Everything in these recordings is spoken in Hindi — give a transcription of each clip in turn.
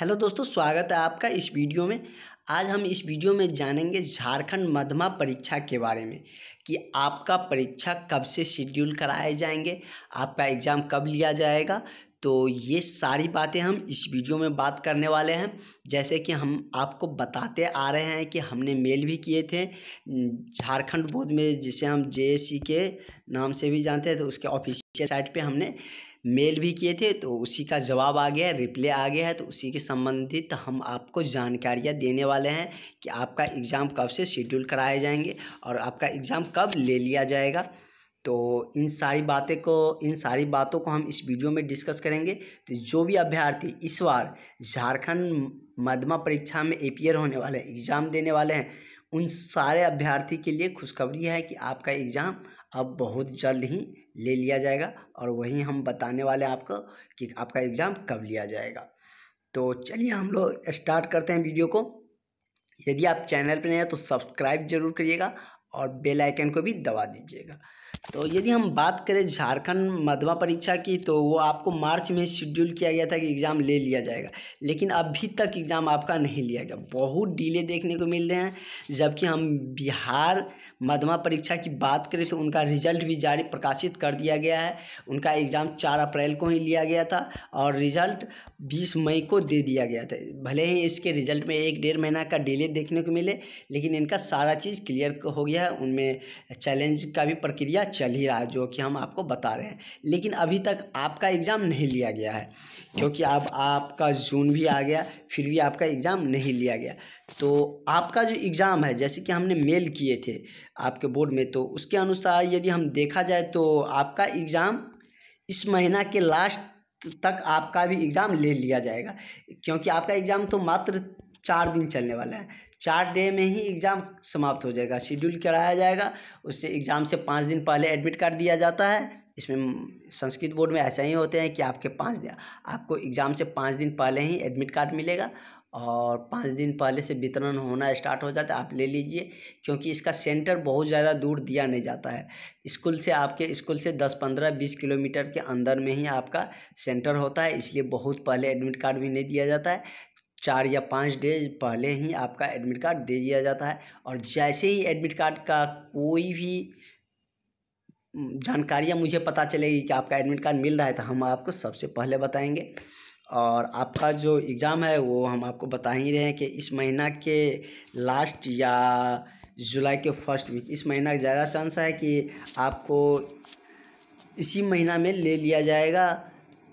हेलो दोस्तों स्वागत है आपका इस वीडियो में आज हम इस वीडियो में जानेंगे झारखंड मध्यमा परीक्षा के बारे में कि आपका परीक्षा कब से शेड्यूल कराए जाएंगे आपका एग्ज़ाम कब लिया जाएगा तो ये सारी बातें हम इस वीडियो में बात करने वाले हैं जैसे कि हम आपको बताते आ रहे हैं कि हमने मेल भी किए थे झारखंड बोर्ड में जिसे हम जे के नाम से भी जानते हैं तो उसके ऑफिशियल साइट पर हमने मेल भी किए थे तो उसी का जवाब आ गया है रिप्ले आ गया है तो उसी के संबंधित हम आपको जानकारियाँ देने वाले हैं कि आपका एग्ज़ाम कब से शेड्यूल कराए जाएंगे और आपका एग्ज़ाम कब ले लिया जाएगा तो इन सारी बातें को इन सारी बातों को हम इस वीडियो में डिस्कस करेंगे तो जो भी अभ्यर्थी इस बार झारखंड मध्यमा परीक्षा में एपियर होने वाले एग्ज़ाम देने वाले हैं उन सारे अभ्यर्थी के लिए खुशखबरी है कि आपका एग्ज़ाम अब बहुत जल्द ही ले लिया जाएगा और वही हम बताने वाले आपको कि आपका एग्ज़ाम कब लिया जाएगा तो चलिए हम लोग स्टार्ट करते हैं वीडियो को यदि आप चैनल पर नए हैं तो सब्सक्राइब जरूर करिएगा और बेल आइकन को भी दबा दीजिएगा तो यदि हम बात करें झारखंड मधवा परीक्षा की तो वो आपको मार्च में शेड्यूल किया गया था कि एग्ज़ाम ले लिया जाएगा लेकिन अभी तक एग्ज़ाम आपका नहीं लिया गया बहुत डिले देखने को मिल रहे हैं जबकि हम बिहार मधवा परीक्षा की बात करें तो उनका रिजल्ट भी जारी प्रकाशित कर दिया गया है उनका एग्ज़ाम चार अप्रैल को ही लिया गया था और रिजल्ट बीस मई को दे दिया गया था भले ही इसके रिजल्ट में एक डेढ़ महीना का डिले देखने को मिले लेकिन इनका सारा चीज़ क्लियर हो गया है उनमें चैलेंज का भी प्रक्रिया चल ही रहा है जो कि हम आपको बता रहे हैं लेकिन अभी तक आपका एग्ज़ाम नहीं लिया गया है क्योंकि अब आपका जून भी आ गया फिर भी आपका एग्ज़ाम नहीं लिया गया तो आपका जो एग्ज़ाम है जैसे कि हमने मेल किए थे आपके बोर्ड में तो उसके अनुसार यदि हम देखा जाए तो आपका एग्ज़ाम इस महीना के लास्ट तक आपका भी एग्ज़ाम ले लिया जाएगा क्योंकि आपका एग्ज़ाम तो मात्र चार दिन चलने वाला है चार डे में ही एग्ज़ाम समाप्त हो जाएगा शेड्यूल कराया जाएगा उससे एग्ज़ाम से पाँच दिन पहले एडमिट कार्ड दिया जाता है इसमें संस्कृत बोर्ड में ऐसा ही होते हैं कि आपके पाँच दिन आपको एग्ज़ाम से पाँच दिन पहले ही एडमिट कार्ड मिलेगा और पाँच दिन पहले से वितरण होना स्टार्ट हो जाता है आप ले लीजिए क्योंकि इसका सेंटर बहुत ज़्यादा दूर दिया नहीं जाता है स्कूल से आपके स्कूल से दस पंद्रह बीस किलोमीटर के अंदर में ही आपका सेंटर होता है इसलिए बहुत पहले एडमिट कार्ड भी नहीं दिया जाता है चार या पाँच डेज पहले ही आपका एडमिट कार्ड दे दिया जाता है और जैसे ही एडमिट कार्ड का कोई भी जानकारियाँ मुझे पता चलेगी कि आपका एडमिट कार्ड मिल रहा है तो हम आपको सबसे पहले बताएंगे और आपका जो एग्ज़ाम है वो हम आपको बता ही रहे हैं कि इस महीना के लास्ट या जुलाई के फर्स्ट वीक इस महीना ज़्यादा चांस है कि आपको इसी महीना में ले लिया जाएगा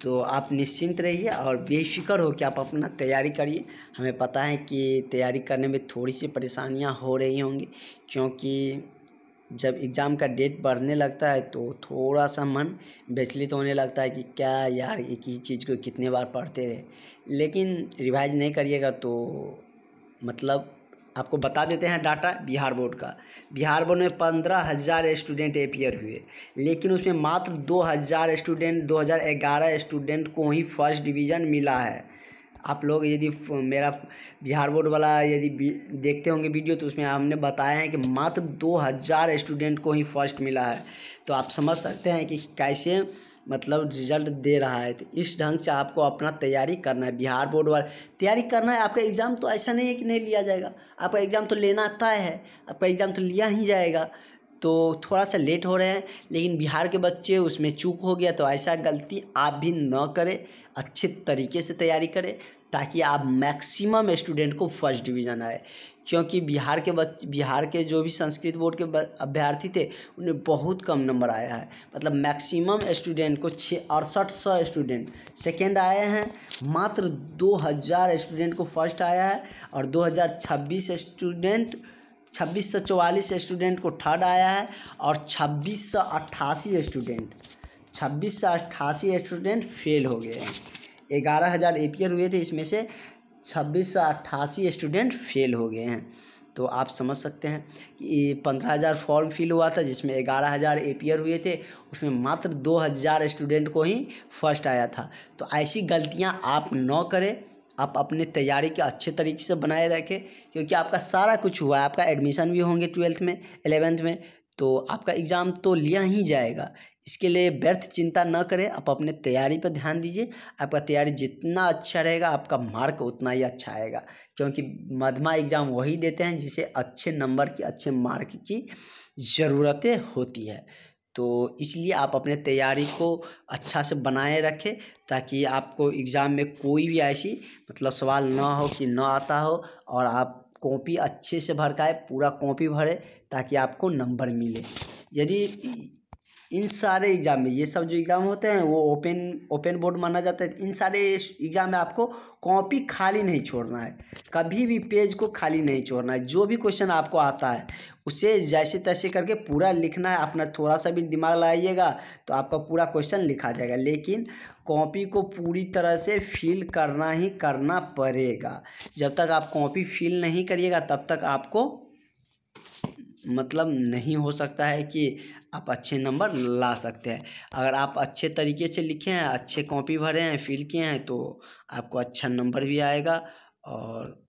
तो आप निश्चिंत रहिए और बेफिक्र हो कि आप अपना तैयारी करिए हमें पता है कि तैयारी करने में थोड़ी सी परेशानियाँ हो रही होंगी क्योंकि जब एग्ज़ाम का डेट बढ़ने लगता है तो थोड़ा सा मन विचलित होने लगता है कि क्या यार एक ही चीज़ को कितने बार पढ़ते रहे लेकिन रिवाइज नहीं करिएगा तो मतलब आपको बता देते हैं डाटा बिहार बोर्ड का बिहार बोर्ड में पंद्रह हज़ार स्टूडेंट अपियर हुए लेकिन उसमें मात्र दो हज़ार स्टूडेंट दो हज़ार ग्यारह स्टूडेंट को ही फर्स्ट डिवीज़न मिला है आप लोग यदि मेरा बिहार बोर्ड वाला यदि देखते होंगे वीडियो तो उसमें हमने बताया है कि मात्र दो हज़ार स्टूडेंट को ही फर्स्ट मिला है तो आप समझ सकते हैं कि कैसे मतलब रिजल्ट दे रहा है तो इस ढंग से आपको अपना तैयारी करना है बिहार बोर्ड वाले तैयारी करना है आपका एग्ज़ाम तो ऐसा नहीं है कि नहीं लिया जाएगा आपका एग्ज़ाम तो लेना तय है आपका एग्ज़ाम तो लिया ही जाएगा तो थोड़ा सा लेट हो रहे हैं लेकिन बिहार के बच्चे उसमें चूक हो गया तो ऐसा गलती आप भी न करें अच्छे तरीके से तैयारी करें ताकि आप मैक्सिमम स्टूडेंट को फर्स्ट डिवीज़न आए क्योंकि बिहार के बच बिहार के जो भी संस्कृत बोर्ड के अभ्यर्थी थे उन्हें बहुत कम नंबर आया है मतलब मैक्सिमम स्टूडेंट को छः अड़सठ सौ स्टूडेंट सेकेंड आए हैं मात्र दो हज़ार स्टूडेंट को फर्स्ट आया है और दो हज़ार छब्बीस स्टूडेंट छब्बीस सौ चौवालीस स्टूडेंट को थर्ड आया है और छब्बीस सौ अट्ठासी स्टूडेंट छब्बीस सौ अट्ठासी स्टूडेंट फेल हो गए हैं ग्यारह हज़ार एपियर हुए थे इसमें से छब्बीस सौ अट्ठासी स्टूडेंट फेल हो गए हैं तो आप समझ सकते हैं कि पंद्रह हज़ार फॉर्म फिल हुआ था जिसमें ग्यारह हज़ार एपियर हुए थे उसमें मात्र दो हज़ार स्टूडेंट को ही फर्स्ट आया था तो ऐसी गलतियां आप न करें आप अपने तैयारी के अच्छे तरीके से बनाए रखें क्योंकि आपका सारा कुछ हुआ है आपका एडमिशन भी होंगे ट्वेल्थ में एलेवेंथ में तो आपका एग्ज़ाम तो लिया ही जाएगा इसके लिए व्यर्थ चिंता न करें आप अपने तैयारी पर ध्यान दीजिए आपका तैयारी जितना अच्छा रहेगा आपका मार्क उतना ही अच्छा आएगा क्योंकि मधमा एग्ज़ाम वही देते हैं जिसे अच्छे नंबर की अच्छे मार्क की ज़रूरतें होती है तो इसलिए आप अपने तैयारी को अच्छा से बनाए रखें ताकि आपको एग्ज़ाम में कोई भी ऐसी मतलब सवाल ना हो कि ना आता हो और आप कॉपी अच्छे से भर पूरा कॉपी भरे ताकि आपको नंबर मिले यदि इन सारे एग्ज़ाम में ये सब जो एग्ज़ाम होते हैं वो ओपन ओपन बोर्ड माना जाता है तो इन सारे एग्ज़ाम में आपको कॉपी खाली नहीं छोड़ना है कभी भी पेज को खाली नहीं छोड़ना है जो भी क्वेश्चन आपको आता है उसे जैसे तैसे करके पूरा लिखना है अपना थोड़ा सा भी दिमाग लगाइएगा तो आपका पूरा क्वेश्चन लिखा जाएगा लेकिन कॉपी को पूरी तरह से फिल करना ही करना पड़ेगा जब तक आप कॉपी फिल नहीं करिएगा तब तक आपको मतलब नहीं हो सकता है कि आप अच्छे नंबर ला सकते हैं अगर आप अच्छे तरीके से लिखे हैं अच्छे कॉपी भरे हैं फिल किए हैं तो आपको अच्छा नंबर भी आएगा और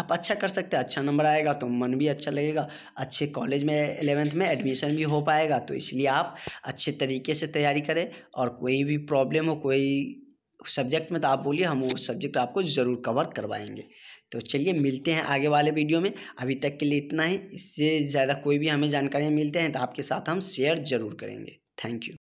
आप अच्छा कर सकते हैं अच्छा नंबर आएगा तो मन भी अच्छा लगेगा अच्छे कॉलेज में एलेवेंथ में एडमिशन भी हो पाएगा तो इसलिए आप अच्छे तरीके से तैयारी करें और कोई भी प्रॉब्लम हो कोई सब्जेक्ट में तो आप बोलिए हम वो सब्जेक्ट आपको ज़रूर कवर करवाएंगे तो चलिए मिलते हैं आगे वाले वीडियो में अभी तक के लिए इतना ही इससे ज़्यादा कोई भी हमें जानकारियाँ मिलते हैं तो आपके साथ हम शेयर ज़रूर करेंगे थैंक यू